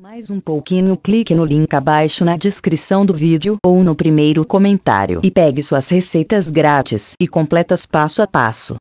mais um pouquinho clique no link abaixo na descrição do vídeo ou no primeiro comentário e pegue suas receitas grátis e completas passo a passo.